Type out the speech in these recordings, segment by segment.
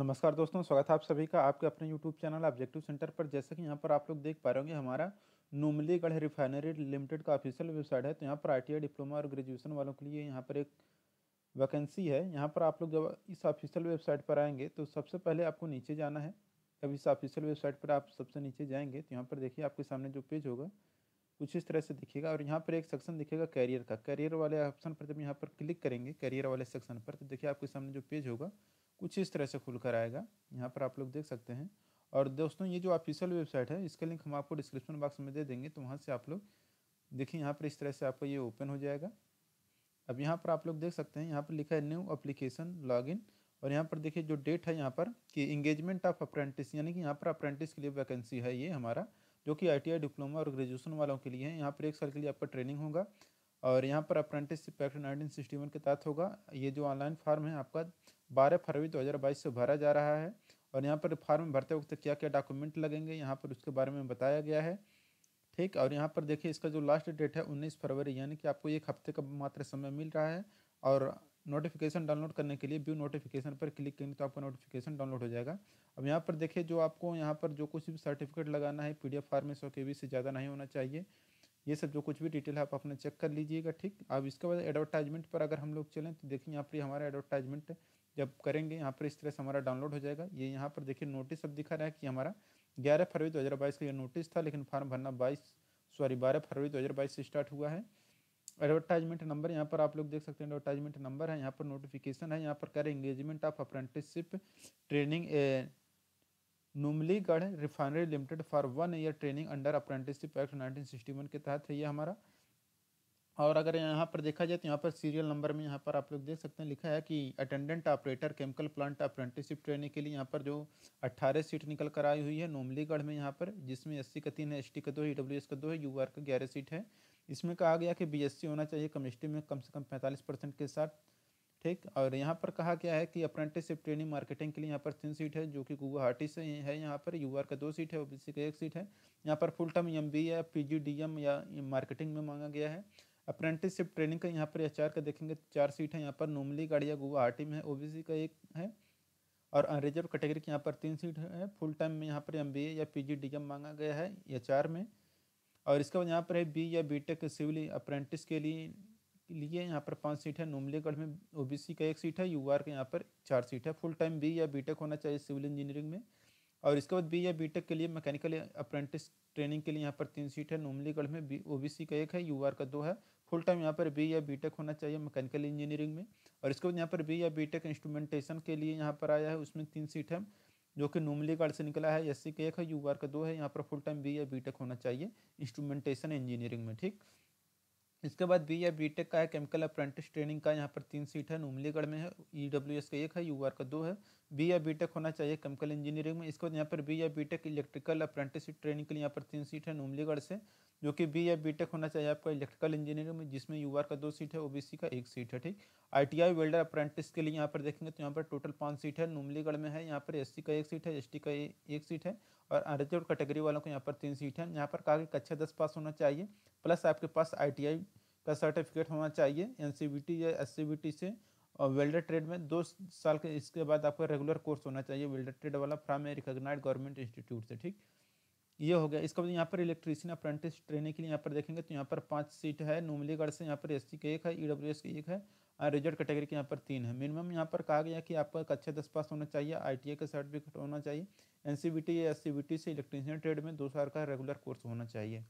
नमस्कार दोस्तों स्वागत है आप सभी का आपके अपने यूट्यूब चैनल ऑब्जेक्टिव सेंटर पर जैसे कि यहाँ पर आप लोग देख पा रहे होंगे हमारा नुमलीगढ़ रिफाइनरी लिमिटेड का ऑफिशियल वेबसाइट है तो यहाँ पर आई डिप्लोमा और ग्रेजुएशन वालों के लिए यहाँ पर एक वैकेंसी है यहाँ पर आप लोग जब इस ऑफिशियल वेबसाइट पर आएंगे तो सबसे पहले आपको नीचे जाना है जब इस ऑफिशियल वेबसाइट पर आप सबसे नीचे जाएंगे तो यहाँ पर देखिए आपके सामने जो पेज होगा कुछ इस तरह से दिखेगा और यहाँ पर एक सेक्शन दिखेगा कैरियर का कैरियर वाले ऑप्शन पर जब यहाँ पर क्लिक करेंगे कैरियर वाले सेक्शन पर तो देखिए आपके सामने जो पेज होगा कुछ इस तरह से खुलकर आएगा यहाँ पर आप लोग देख सकते हैं और दोस्तों ये जो ऑफिशियल वेबसाइट है इसका लिंक हम आपको डिस्क्रिप्शन बॉक्स में दे देंगे तो वहाँ से आप लोग देखिए यहाँ पर इस तरह से आपका ये ओपन हो जाएगा अब यहाँ पर आप लोग देख सकते हैं यहाँ पर लिखा है न्यू अप्लीकेशन लॉगिन और यहाँ पर देखिए जो डेट है यहाँ पर कि इंगेजमेंट ऑफ अप्रेंटिस यानी कि यहाँ पर अप्रेंटिस के लिए वैकेंसी है ये हमारा जो कि आईटीआई डिप्लोमा और ग्रेजुएशन वालों के लिए है यहाँ पर एक साल के लिए आपका ट्रेनिंग होगा और यहाँ पर apprenticeship act nineteen sixty one के तहत होगा ये जो ऑनलाइन फार्म है आपका बारह फरवरी दो हज़ार बाईस से भरा जा रहा है और यहाँ पर फार्म भरते वक्त क्या क्या डॉक्यूमेंट लगेंगे यहाँ पर उसके बारे में बताया गया है ठीक और यहाँ पर देखिए इसका जो लास्ट डेट है उन्नीस फरवरी यानी कि आपको एक हफ्ते का मात्र समय मिल रहा है और नोटिफिकेशन डाउनलोड करने के लिए व्यू नोटिफिकेशन पर क्लिक करेंगे तो आपका नोटिफिकेशन डाउनलोड हो जाएगा अब यहाँ पर देखिए जो आपको यहाँ पर जो कुछ भी सर्टिफिकेट लगाना है पीडीएफ फार्म में सौ के से ज़्यादा नहीं होना चाहिए ये सब जो कुछ भी डिटेल है आप अपने चेक कर लीजिएगा ठीक अब इसके बाद एडवर्टाइजमेंट पर अगर हम लोग चलें तो देखिए यहाँ पर हमारा एडवर्टाइजमेंट जब करेंगे यहाँ पर इस तरह से हमारा डाउनलोड हो जाएगा ये यहाँ पर देखिए नोटिस अब दिखा रहा है कि हमारा ग्यारह फरवरी 2022 का ये नोटिस था लेकिन फॉर्म भरना बाईस सॉरी बारह फरवरी 2022 से स्टार्ट हुआ है एडवर्टाइजमेंट नंबर यहाँ पर आप लोग देख सकते हैं एडवर्टाइजमेंट नंबर है यहाँ पर नोटिफिकेशन है यहाँ पर कह रहे हैं engagement of apprenticeship training Numaligarh refinery limited for one year training under apprenticeship act one के तहत है ये हमारा और अगर यहाँ पर देखा जाए तो यहाँ पर सीरियल नंबर में यहाँ पर आप लोग देख सकते हैं लिखा है कि attendant operator chemical plant apprenticeship training के लिए यहाँ पर जो अट्ठारह सीट निकल कर आई हुई है नोमलीगढ़ में यहाँ पर जिसमें एस का तीन है एस का दो है ई का दो है यू का ग्यारह सीट है इसमें कहा गया कि बी होना चाहिए केमिस्ट्री में कम से कम पैंतालीस के साथ ठीक और यहाँ पर कहा गया है कि अप्रेंटिसशिप ट्रेनिंग मार्केटिंग के लिए यहाँ पर तीन सीट है जो कि गुवाहाटी से है यहाँ पर यू का दो सीट है ओ का एक सीट है यहाँ पर फुल टर्म एम या पी या मार्केटिंग में मांगा गया है अप्रेंटिसशिप ट्रेनिंग का यहाँ पर एच का देखेंगे चार सीट है यहाँ पर नोमली गाड़िया गुवाहाटी में है ओ का एक है और अनरिजर्व कैटेगरी की यहाँ पर तीन सीट है फुल टाइम में यहाँ पर एम या पी मांगा गया है एच में और इसके बाद यहाँ पर है बी या बी सिविल अप्रेंटिस के लिए लिए यहाँ पर पाँच सीट है नुमलीगढ़ में ओबीसी का एक सीट है यू आर का यहाँ पर चार सीट है फुल टाइम बी या बीटेक होना चाहिए सिविल इंजीनियरिंग में और इसके बाद बी या बीटेक के लिए मैकेनिकल अप्रेंटिस ट्रेनिंग के लिए यहाँ पर तीन सीट है नुमलीगढ़ में बी का एक है यू का दो है फुल टाइम यहाँ पर बी या बी होना चाहिए मैकेनिकल इंजीनियरिंग में और इसके बाद यहाँ पर बी या बी इंस्ट्रूमेंटेशन के लिए यहाँ पर आया है उसमें तीन सीट है जो कि नुमलीगढ़ से निकला है एस का एक है यू का दो है यहाँ पर फुल टाइम बी या बी होना चाहिए इंस्ट्रूमेंटेशन इंजीनियरिंग में ठीक इसके बाद बी या बीटेक का है केमिकल अप्रेंटिस ट्रेनिंग का यहाँ पर तीन सीट है नुमलीगढ़ में है ई e का एक है यू का दो है बी या बीटेक होना चाहिए केमिकल इंजीनियरिंग में इसके बाद यहाँ पर बी या बीटेक इलेक्ट्रिकल अप्रेंटिसशिप ट्रेनिंग के लिए यहाँ पर तीन सीट है नूमलीगढ़ से जो कि बी या बीटेक होना चाहिए आपका इलेक्ट्रिकल इंजीनियरिंग में जिसमें यू का दो सीट है ओबीसी का एक सीट है ठीक आईटीआई वेल्डर अप्रेंटिस के लिए यहाँ पर देखेंगे तो यहाँ पर टोटल पाँच सीट है नूमलीगढ़ में है यहाँ पर एस का एक सीट है एस का एक सीट है और अनरिजर्व कैटेगरी वालों को यहाँ पर तीन सीट है यहाँ पर कहा कि कक्षा दस पास होना चाहिए प्लस आपके पास आई का सर्टिफिकेट होना चाहिए एन या एस से और वेल्डर ट्रेड में दो साल के इसके बाद आपका रेगुलर कोर्स होना चाहिए वेल्डर ट्रेड वाला फ्राम है रिकोगनाइज गवर्नमेंट इंस्टीट्यूट से ठीक ये हो गया इसके बाद यहाँ पर इलेक्ट्रीशियन अप्रेंटिस ट्रेनिंग के लिए यहाँ पर देखेंगे तो यहाँ पर पाँच सीट है नुमलीगढ़ से यहाँ पर एस सी के एक है ई डब्ल्यू एस की एक है और रिजल्ट कैटेगरी के यहाँ पर तीन है मिनिमम यहाँ पर कहा गया कि आपका कक्षा दस पास होना चाहिए आई टी का सर्टिफिकेट होना चाहिए एन सी बी टी या एस सी बी टी से इलेक्ट्रीशियन ट्रेड में दो साल का रेगुलर कोर्स होना चाहिए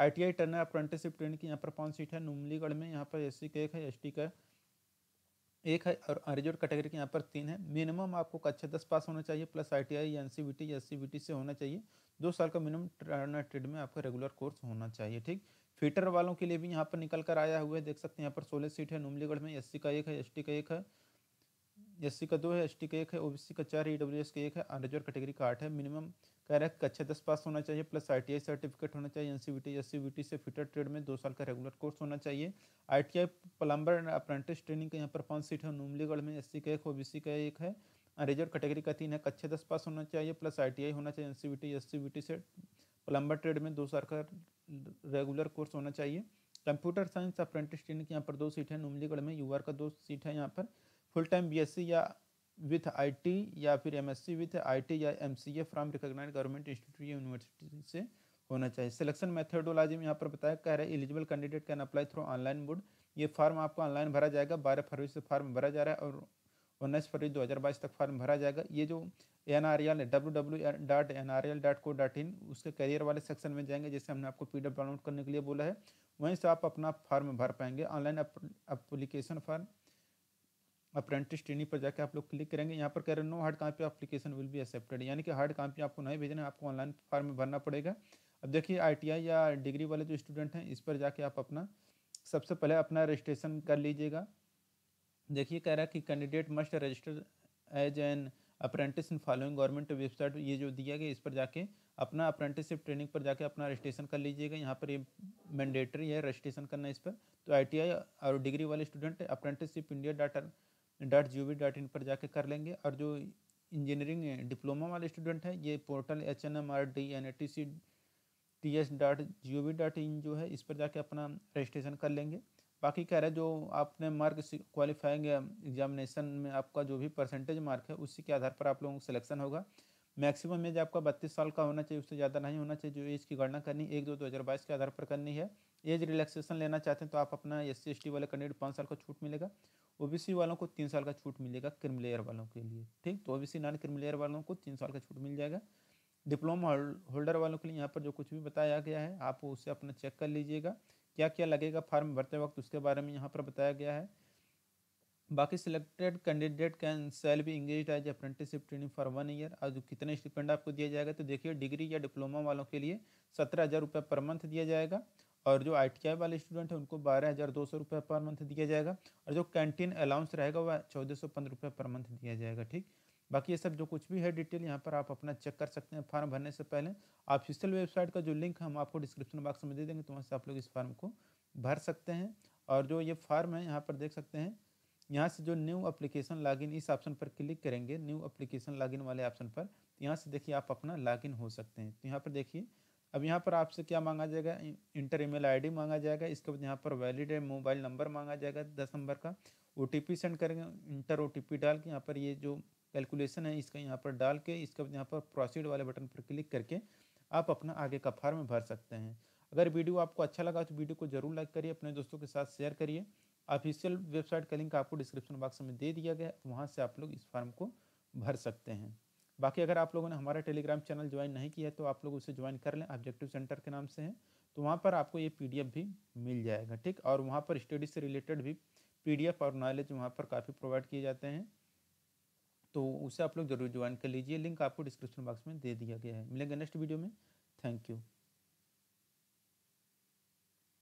I T I turner apprenticeship training की यहाँ पर पाँच सीट है नुमलीगढ़ में यहाँ पर एस सी के एक है एस टी का एक है और अनरिजर्व कैटेगरी के यहाँ पर तीन है मिनिमम आपको कक्षा दस पास होना चाहिए plus I T I N T S C V T से होना चाहिए दो साल का मिनिमम ट्रेड में आपका रेगुलर कोर्स होना चाहिए ठीक फीटर वालों के लिए भी यहाँ पर निकल कर आया हुआ है देख सकते हैं यहाँ पर सोलह सीट है नुमलीगढ़ में एस का एक है एस का एक है एस का दो है एस का एक है ओ का चार ई का एक है अनरिजर्व कैटेगरी का आठ है मिनिमम कारक कक्षा दस पास होना चाहिए प्लस आई सर्टिफिकेट होना चाहिए एन सी से फिटर ट्रेड में दो साल का रेगुलर कोर्स होना चाहिए I plumber and apprentice training का यहाँ पर पाँच सीट है नुमलीगढ़ में एस का एक ओ का एक है रिजर्व कैटेगरी का तीन है कक्षे दस पास होना चाहिए प्लस आई होना चाहिए एन सी से प्लम्बर ट्रेड में दो साल का रेगुलर कोर्स होना चाहिए कंप्यूटर साइंस अप्रेंटिस ट्रेनिंग यहाँ पर दो सीट है नुमलीगढ़ में यू का दो सीट है यहाँ पर फुल टाइम बी या विथ आईटी या फिर एमएससी विथ आईटी या MCA from recognise government institute university से होना चाहिए सिलेक्शन मेथडोलॉजी में यहाँ पर बताया कह रहा है eligible candidate can apply through online board ये फॉर्म आपको ऑनलाइन भरा जाएगा बारह फरवरी से फॉर्म भरा जा रहा है और उन्नीस फरवरी बाईस तक फॉर्म भरा जाएगा ये जो N R L W W dot N R L dot co dot in उसके करियर वाले सेक्शन में जाएंगे जैसे हमने आपको पी डाउनलोड करने के लिए बोला है वहीं से आप अपना फॉर्म भर पाएंगे online application form apprentice training पर जाकर आप लोग क्लिक करेंगे यहाँ पर कह रहे हैं no hard copy application will be accepted यानी कि हार्ड कापी आपको नहीं भेजना आपको ऑनलाइन फॉर्म भरना पड़ेगा अब देखिए आईटीआई या डिग्री वाले जो स्टूडेंट हैं इस पर जाके आप अपना सबसे पहले अपना रजिस्ट्रेशन कर लीजिएगा देखिए कह रहा है कि candidate must register as an apprentice in following government website ये जो दिया गया इस पर जाके अपना अप्रेंटिसशिप ट्रेनिंग पर जाके अपना रजिस्ट्रेशन कर लीजिएगा यहाँ पर ये मैंडेटरी है रजिस्ट्रेशन करना इस पर तो आई और डिग्री वाले student apprenticeship India data dot G O V dot in पर जाके कर लेंगे और जो इंजीनियरिंग डिप्लोमा वाले स्टूडेंट हैं ये portal H N M R D N A T C T S dot G O V dot in जो है इस पर जाके अपना रजिस्ट्रेशन कर लेंगे बाकी कह रहे जो आपने मार्क क्वालिफाइंग एग्जामिनेशन में आपका जो भी परसेंटेज मार्क है उसी के आधार पर आप लोगों को सिलेक्शन होगा मैक्सिमम एज आपका बत्तीस साल का होना चाहिए उससे ज़्यादा नहीं होना चाहिए जो एज की गणना करनी एक दो दो हज़ार बाईस के आधार पर करनी है एज रिलैक्सेशन लेना चाहते हैं तो आप अपना एस सी एस टी वाले कैंडिडेट पाँच साल का छूट मिलेगा ओबीसी वालों को तीन साल का छूट मिलेगा क्रिम वालों के लिए ठीक तो ओबीसी नॉन क्रिम वालों को तीन साल का छूट मिल जाएगा डिप्लोमा होल्डर वालों के लिए यहाँ पर जो कुछ भी बताया गया है आप उसे अपना चेक कर लीजिएगा क्या क्या लगेगा फॉर्म भरते वक्त उसके बारे में यहाँ पर बताया गया है बाकी selected candidate can shall be engage as apprenticeship training for one year आज कितने स्टिपेंड आपको दिया जाएगा तो देखिए डिग्री या डिप्लोमा वालों के लिए सत्रह हज़ार रुपये पर मंथ दिया जाएगा और जो आई वाले स्टूडेंट हैं उनको बारह हज़ार दो सौ रुपये पर मंथ दिया जाएगा और जो कैंटीन अलाउंस रहेगा वह चौदह सौ पंद्रह रुपये पर मंथ दिया जाएगा ठीक बाकी ये सब जो कुछ भी है डिटेल यहाँ पर आप अपना चेक कर सकते हैं फॉर्म भरने से पहले ऑफिशियल वेबसाइट का जो लिंक हम आपको डिस्क्रिप्शन बॉक्स में दे देंगे तो वहाँ से आप लोग इस फॉर्म को भर सकते हैं और जो ये फॉर्म है यहाँ पर देख सकते हैं यहाँ से जो न्यू अप्लीकेशन लॉग इस ऑप्शन पर क्लिक करेंगे न्यू अप्लीकेशन लॉग वाले ऑप्शन पर यहाँ से देखिए आप अपना लॉगिन हो सकते हैं तो यहाँ पर देखिए अब यहाँ पर आपसे क्या मांगा जाएगा इंटर ईमेल आईडी मांगा जाएगा इसके बाद यहाँ पर वैलिड मोबाइल नंबर मांगा जाएगा दस नंबर का ओ सेंड करेंगे इंटर ओ डाल के यहाँ पर ये जो कैलकुलेशन है इसका यहाँ पर डाल के इसके बाद यहाँ पर प्रोसीड वाले बटन पर क्लिक करके आप अपना आगे का फार्म भर सकते हैं अगर वीडियो आपको अच्छा लगा तो वीडियो को जरूर लाइक करिए अपने दोस्तों के साथ शेयर करिए ऑफिशियल वेबसाइट का लिंक आपको डिस्क्रिप्शन बॉक्स में दे दिया गया तो वहाँ से आप लोग इस फार्म को भर सकते हैं बाकी अगर आप लोगों ने हमारा टेलीग्राम चैनल ज्वाइन नहीं किया है तो आप लोग उसे ज्वाइन कर लें ऑब्जेक्टिव सेंटर के नाम से हैं तो वहाँ पर आपको ये पी भी मिल जाएगा ठीक और वहाँ पर स्टडी से रिलेटेड भी पी और नॉलेज वहाँ पर काफ़ी प्रोवाइड किए जाते हैं तो उसे आप लोग जरूर ज्वाइन कर लीजिए लिंक आपको डिस्क्रिप्शन बॉक्स में दे दिया गया है मिलेंगे नेक्स्ट वीडियो में थैंक यू